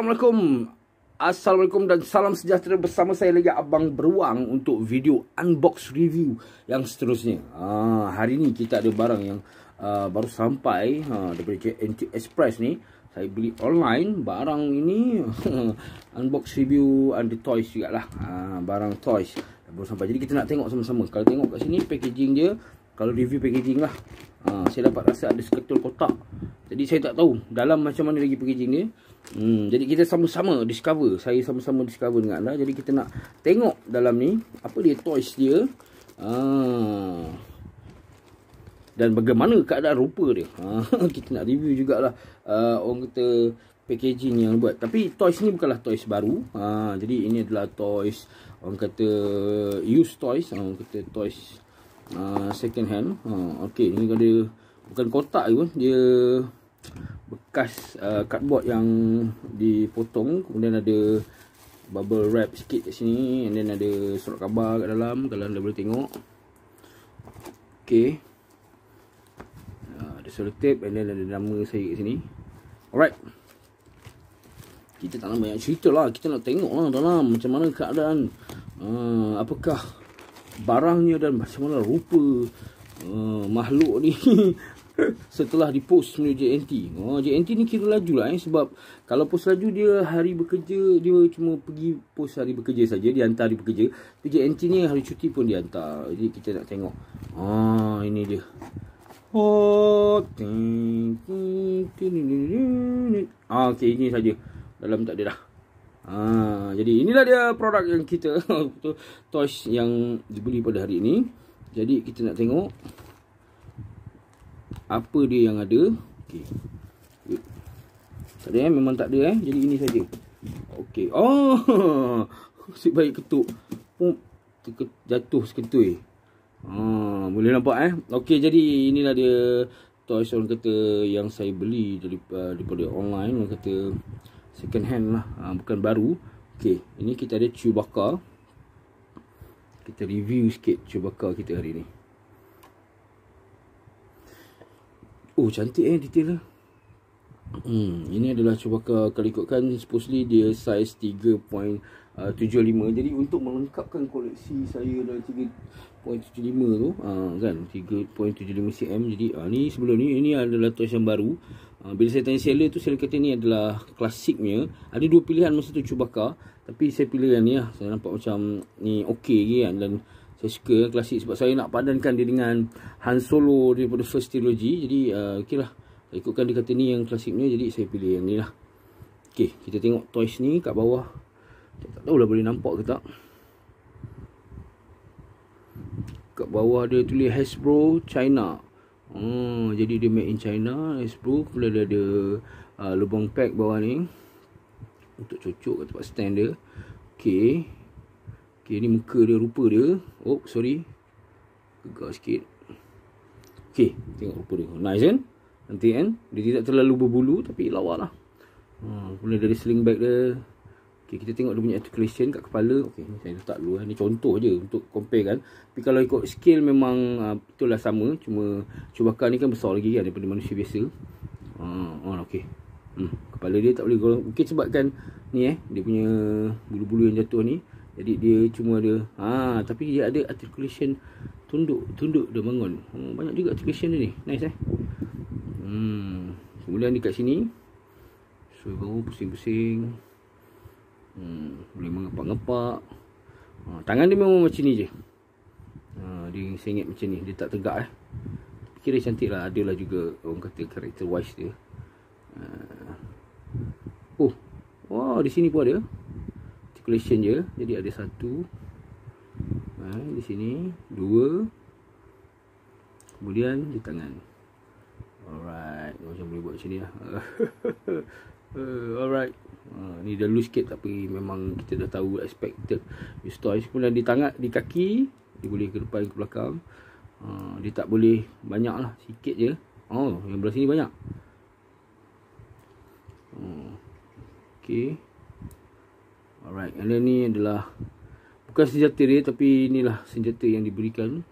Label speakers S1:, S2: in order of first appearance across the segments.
S1: Assalamualaikum Assalamualaikum dan salam sejahtera bersama saya lagi Abang Beruang Untuk video unbox review yang seterusnya ha, Hari ni kita ada barang yang uh, baru sampai ha, Daripada KNT Express ni Saya beli online barang ini Unbox review and the toys jugalah ha, Barang toys baru sampai Jadi kita nak tengok sama-sama Kalau tengok kat sini packaging dia Kalau review packaging lah ha, Saya dapat rasa ada seketul kotak Jadi saya tak tahu dalam macam mana lagi packaging dia hmm, Jadi kita sama-sama discover Saya sama-sama discover dengan anda Jadi kita nak tengok dalam ni Apa dia toys dia ha, Dan bagaimana keadaan rupa dia ha, Kita nak review jugalah uh, Orang kata packaging yang buat Tapi toys ni bukanlah toys baru ha, Jadi ini adalah toys Orang kata use toys ha, Orang kata toys Ah, second hand ha ah, okey ni ada bukan kotak pun dia bekas uh, cardboard yang dipotong kemudian ada bubble wrap sikit kat sini and then ada surat khabar kat dalam kalau anda boleh tengok okey uh, ada solid tape and then ada nama saya kat sini alright kita tak nak banyak cerita lah kita nak tengok lah dalam macam mana keadaan uh, apakah barangnya dan macam mana rupa uh, makhluk ni setelah di post menuju JNT. Oh, JNT ni kira laju lah eh sebab kalau post laju dia hari bekerja dia cuma pergi post hari bekerja saja dia hantar hari bekerja. Tapi JNT ni hari cuti pun dia hantar. Jadi kita nak tengok. oh ini dia. Oh ting ting Ah okey ini saja. Dalam tak ada dah. Ha, jadi inilah dia produk yang kita toys yang dibeli pada hari ini Jadi kita nak tengok Apa dia yang ada okay. Tak ada eh, memang tak ada eh Jadi ini saja. Okey. Oh Sip baik ketuk Pum, Jatuh seketui. ha, Boleh nampak eh Okey, jadi inilah dia toys orang kata yang saya beli daripada, eh, daripada online Orang kata second hand lah ha, bukan baru okey ini kita ada cu bakar kita review sikit cu bakar kita hari ni oh cantik eh detail lah hmm ini adalah cu bakar kalau ikutkan supposedly dia size 3.75 ah, jadi untuk melengkapkan koleksi saya dari 3 0.75 tu uh, kan 3.75 cm jadi uh, ni sebelum ni ini adalah toys yang baru Ha, bila saya tanya seller tu seller kata ni adalah klasiknya ada dua pilihan masa tu cuba Chewbacca tapi saya pilih yang ni lah saya nampak macam ni okey lagi kan dan saya suka klasik sebab saya nak padankan dia dengan Han Solo daripada first trilogy jadi uh, okey lah ikutkan dia kata ni yang klasiknya jadi saya pilih yang ni lah okey kita tengok toys ni kat bawah tak, tak tahulah boleh nampak ke tak kat bawah dia tulis Hasbro China Oh, jadi dia made in China, S Pro pula dia ada uh, lubang pack bawah ni untuk cucuk kat tempat stand dia. Okey. Okey, ni muka dia, rupa dia. Oh, sorry. Gegar sikit. Okey, tengok rupa dia. Nice kan? Nanti kan, dia tidak terlalu berbulu tapi lawa lah. Hmm, mula dari sling bag dia, Okay, kita tengok dia punya articulation kat kepala. Okay, ni saya letak dulu. Ini eh. contoh je untuk compare kan. Tapi kalau ikut scale memang uh, betul lah sama. Cuma Chewbacca ni kan besar lagi kan daripada manusia biasa. Uh, ah, oh, ah, okay. Hmm, kepala dia tak boleh golong. Mungkin okay, sebabkan ni eh. Dia punya bulu-bulu yang jatuh ni. Jadi dia cuma ada. Ha, tapi dia ada articulation tunduk. Tunduk dia bangun. Hmm, banyak juga articulation dia ni. Nice eh. Hmm. Kemudian dekat sini. So, kamu pusing-pusing. Pusing. pusing pusing Hmm, boleh mengepak-ngepak. Ha, tangan dia memang macam ni je. Ha, dia sengit macam ni. Dia tak tegak eh. Kira cantik lah. Adalah juga orang kata karakter wise dia. Ha. Oh. Wah, wow, di sini pun ada. Articulation je. Jadi ada satu. Ha, di sini. Dua. Kemudian di tangan. Alright. Macam boleh buat macam ni lah. uh, Alright uh, Ni dah loose sikit tapi memang kita dah tahu expected Restore pun di tangan, di kaki Dia boleh ke depan ke belakang uh, Dia tak boleh banyak lah Sikit je Oh yang belah sini banyak uh, ha, Okay Alright and then ni adalah Bukan senjata dia tapi inilah senjata yang diberikan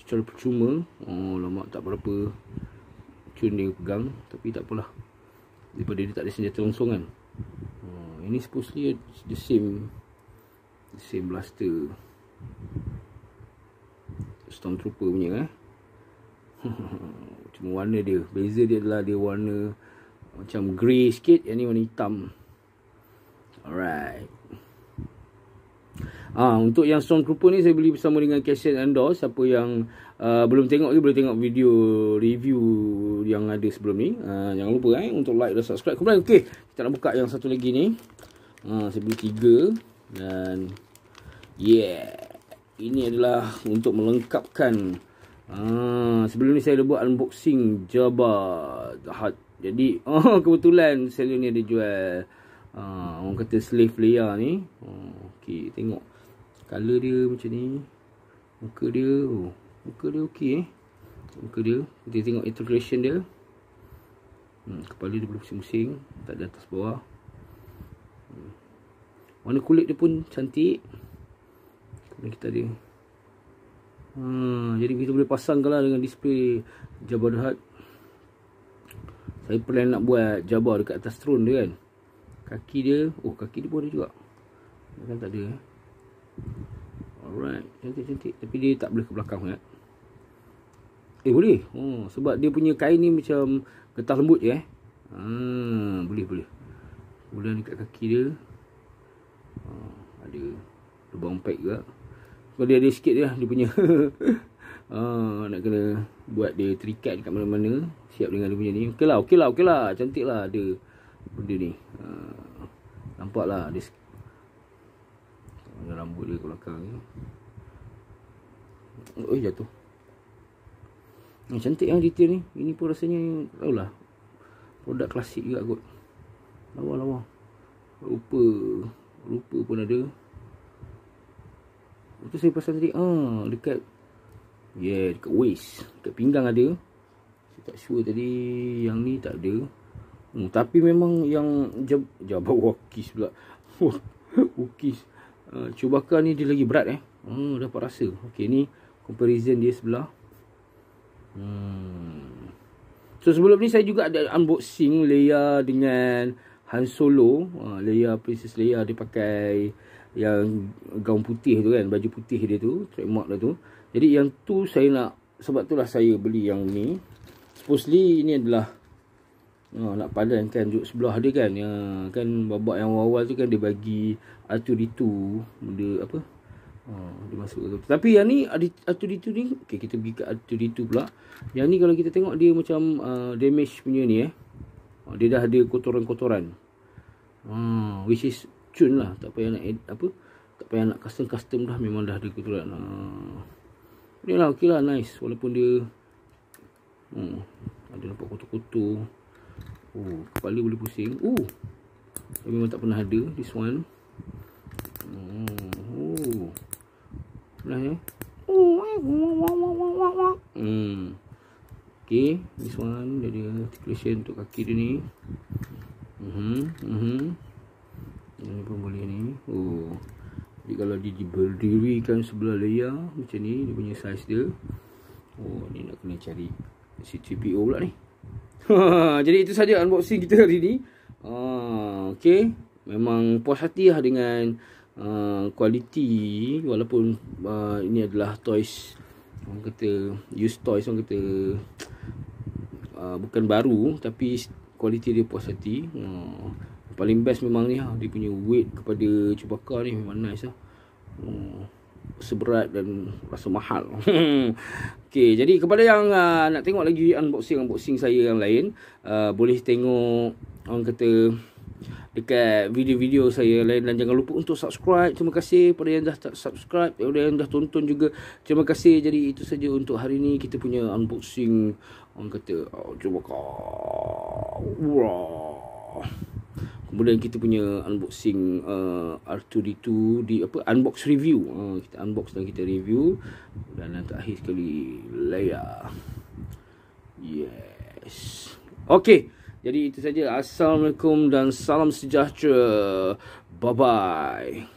S1: Secara percuma Oh lama tak berapa Cun dia pegang Tapi tak takpelah daripada dia tak ada senjata langsung kan uh, ini supposedly the same the same blaster stormtrooper punya eh cuma warna dia beza dia adalah dia warna macam grey sikit yang ni warna hitam alright Ha, untuk yang sound trooper ni saya beli bersama dengan cassette and door. Siapa yang uh, belum tengok ni boleh tengok video review yang ada sebelum ni. Ha, jangan lupa eh untuk like dan subscribe. Kemudian okay. kita nak buka yang satu lagi ni. Ha, saya beli tiga dan yeah. Ini adalah untuk melengkapkan ha, sebelum ni saya dah buat unboxing Jabba Hat. Jadi oh kebetulan seller ni ada jual Uh, orang kata slave player ni uh, ha, Okay tengok Color dia macam ni Muka dia oh, Muka dia okey eh Muka dia Kita tengok integration dia hmm, Kepala dia belum pusing-pusing Tak ada atas bawah hmm. Warna kulit dia pun cantik Kemudian kita ada hmm, Jadi kita boleh pasangkan lah dengan display Jabar Dahat Saya plan nak buat Jabar dekat atas throne dia kan Kaki dia Oh kaki dia pun ada juga Kan tak ada eh Alright, cantik-cantik Tapi dia tak boleh ke belakang sangat Eh boleh oh, Sebab dia punya kain ni macam Getah lembut je eh hmm, Boleh, boleh Kemudian dekat kaki dia ha, Ada lubang pack juga Sebab dia ada sikit je lah, Dia punya ah, Nak kena buat dia terikat dekat mana-mana Siap dengan dia punya ni Okey lah, okey lah, lah. Cantik lah dia Benda ni ah, Nampak lah dia ada rambut dia ke belakang ni. Oh, jatuh. Ni eh, cantik yang ah detail ni. Ini pun rasanya tahulah. Produk klasik juga kot. Lawa-lawa. Rupa rupa pun ada. Itu saya pasang tadi. Ah, dekat yeah, dekat waist, dekat pinggang ada. Saya tak sure tadi yang ni tak ada. Hmm, tapi memang yang jab jabat wakis pula. Wakis. Eh, Chewbacca ni dia lagi berat eh. Hmm, dapat rasa. Okey ni comparison dia sebelah. Hmm. So sebelum ni saya juga ada unboxing Leia dengan Han Solo, uh, ha, Leia Princess Leia dia pakai yang gaun putih tu kan, baju putih dia tu, trademark dia tu. Jadi yang tu saya nak sebab itulah saya beli yang ni. Supposedly ini adalah Oh, nak padankan juk sebelah dia kan. Ya, kan babak yang awal-awal tu kan dia bagi r d 2 Benda apa. Oh, dia masuk tu. Tapi yang ni R2D2 ni. Okay, kita pergi ke R2D2 pula. Yang ni kalau kita tengok dia macam uh, damage punya ni eh. Oh, dia dah ada kotoran-kotoran. Oh, which is cun lah. Tak payah nak apa. Tak payah nak custom-custom dah. Memang dah ada kotoran. Uh, ni lah okey lah nice. Walaupun dia. Hmm, ada nampak kotor-kotor. Oh, kepala boleh pusing. Oh. Dia memang tak pernah ada this one. Oh. Oh. Pernah ya? Oh, wow wow wow wow wow. Hmm. Okey, this one jadi dia articulation untuk kaki dia ni. Mhm, mhm. Ini pun boleh ni. Oh. Jadi kalau dia diberdirikan sebelah layar macam ni, dia punya size dia. Oh, ni nak kena cari CTPO pula ni. Jadi itu saja unboxing kita hari ni. Uh, ah, okay. Memang puas hati lah dengan uh, ah, quality. Walaupun uh, ini adalah toys. Orang kata used toys. Orang kata uh, bukan baru. Tapi quality dia puas hati. Uh, paling best memang ni lah. Dia punya weight kepada Chewbacca ni memang nice lah. Uh seberat dan rasa mahal. Okey, jadi kepada yang uh, nak tengok lagi unboxing unboxing saya yang lain, uh, boleh tengok orang kata dekat video-video saya lain dan jangan lupa untuk subscribe. Terima kasih kepada yang dah subscribe, kepada yang dah tonton juga. Terima kasih. Jadi itu saja untuk hari ini kita punya unboxing orang kata oh, cuba kau. Wah. Kemudian kita punya unboxing uh, R2D2 di apa unbox review. Uh, kita unbox dan kita review dan yang terakhir sekali Leia. Yes. Okey. Jadi itu saja. Assalamualaikum dan salam sejahtera. Bye bye.